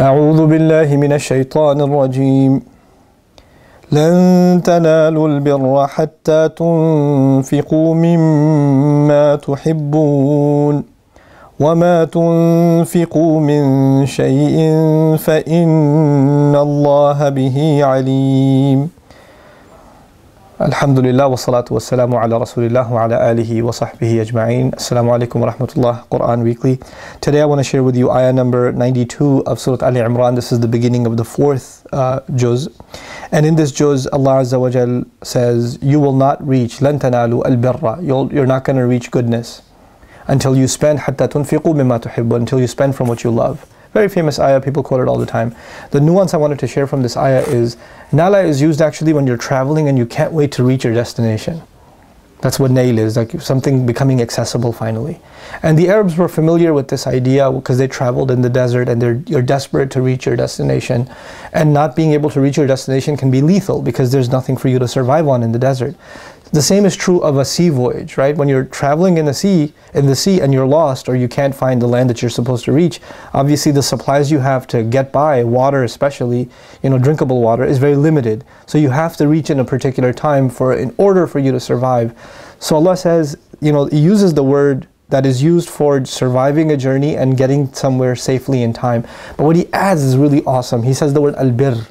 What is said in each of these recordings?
أعوذ بالله من الشيطان الرجيم لن تنالوا البر حتى تنفقوا مما تحبون وما تنفقوا من شيء فإن الله به عليم Alhamdulillah wa salatu wa salamu ala rasulillah wa ala alihi wa sahbihi ajma'in. Assalamu alaikum wa rahmatullah, Quran Weekly. Today I want to share with you ayah number 92 of Surah Al Imran. This is the beginning of the fourth uh, juz. And in this juz, Allah Azza wa Jal says, You will not reach, لن تنالوا البر. You'll, you're not going to reach goodness until you spend, حتى تنفقوا مما تحبون, until you spend from what you love. Very famous ayah, people quote it all the time. The nuance I wanted to share from this ayah is Nala is used actually when you're traveling and you can't wait to reach your destination. That's what nail is, like something becoming accessible finally. And the Arabs were familiar with this idea because they traveled in the desert and they're, you're desperate to reach your destination. And not being able to reach your destination can be lethal because there's nothing for you to survive on in the desert. The same is true of a sea voyage, right? When you're traveling in the sea, in the sea and you're lost or you can't find the land that you're supposed to reach, obviously the supplies you have to get by, water especially, you know, drinkable water is very limited. So you have to reach in a particular time for in order for you to survive. So Allah says, you know, he uses the word that is used for surviving a journey and getting somewhere safely in time. But what he adds is really awesome. He says the word al-bir,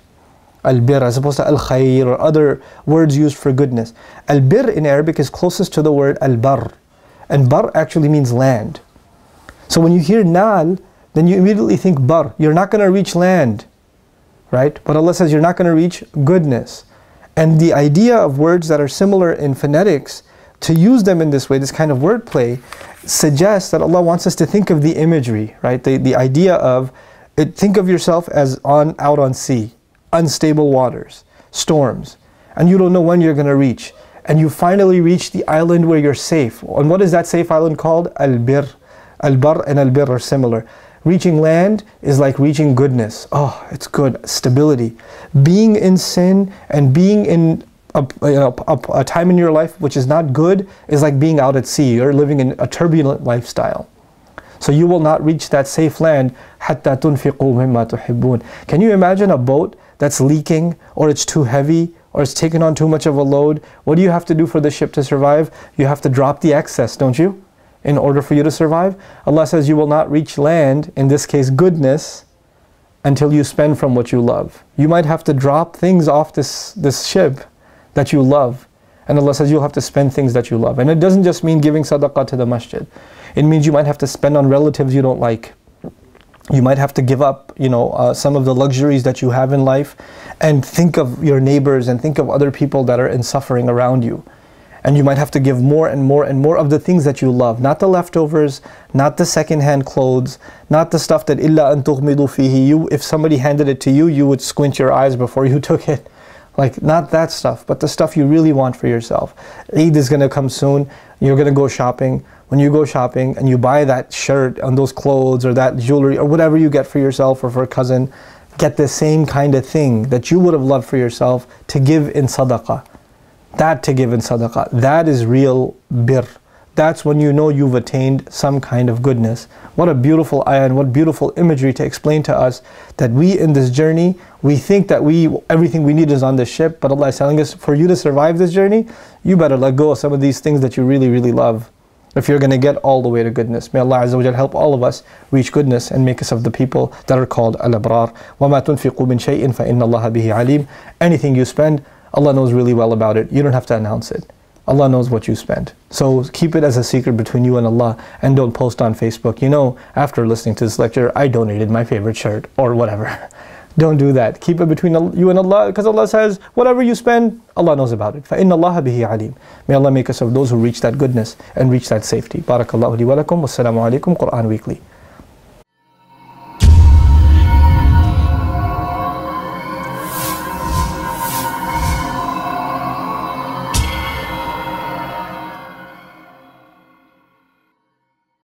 al-bir as opposed to al-khair or other words used for goodness. Al-bir in Arabic is closest to the word al-bar. And bar actually means land. So when you hear nal, then you immediately think bar. You're not going to reach land, right? But Allah says you're not going to reach goodness. And the idea of words that are similar in phonetics, to use them in this way, this kind of wordplay, suggests that Allah wants us to think of the imagery, right? The, the idea of, it, think of yourself as on out on sea, unstable waters, storms, and you don't know when you're going to reach. And you finally reach the island where you're safe. And what is that safe island called? Al-Bir. Al-Bar and Al-Bir are similar. Reaching land is like reaching goodness. Oh, it's good. Stability. Being in sin and being in a, a, a, a time in your life which is not good is like being out at sea or living in a turbulent lifestyle. So you will not reach that safe land Can you imagine a boat that's leaking or it's too heavy or it's taken on too much of a load? What do you have to do for the ship to survive? You have to drop the excess, don't you? In order for you to survive. Allah says you will not reach land, in this case goodness, until you spend from what you love. You might have to drop things off this, this ship that you love. And Allah says you'll have to spend things that you love. And it doesn't just mean giving sadaqah to the masjid. It means you might have to spend on relatives you don't like. You might have to give up, you know, uh, some of the luxuries that you have in life, and think of your neighbors and think of other people that are in suffering around you. And you might have to give more and more and more of the things that you love, not the leftovers, not the secondhand clothes, not the stuff that illa an fihi. You, if somebody handed it to you, you would squint your eyes before you took it. Like, not that stuff, but the stuff you really want for yourself. Eid is gonna come soon. You're gonna go shopping. When you go shopping and you buy that shirt and those clothes or that jewelry or whatever you get for yourself or for a cousin, get the same kind of thing that you would have loved for yourself to give in sadaqah. That to give in sadaqah. That is real bir that's when you know you've attained some kind of goodness. What a beautiful ayah and what beautiful imagery to explain to us that we in this journey, we think that we everything we need is on this ship, but Allah is telling us for you to survive this journey, you better let go of some of these things that you really, really love. If you're going to get all the way to goodness, may Allah Azza wa help all of us reach goodness and make us of the people that are called al-abrar. وَمَا تُنْفِقُوا مِنْ شَيْءٍ فَإِنَّ اللَّهَ بِهِ عَلِيمٌ Anything you spend, Allah knows really well about it. You don't have to announce it. Allah knows what you spend. So keep it as a secret between you and Allah and don't post on Facebook, you know, after listening to this lecture, I donated my favorite shirt or whatever. don't do that. Keep it between you and Allah because Allah says, whatever you spend, Allah knows about it. فَإِنَّ May Allah make us of those who reach that goodness and reach that safety. Barakallahu li wa lakum. Wassalamu alaikum. Quran Weekly.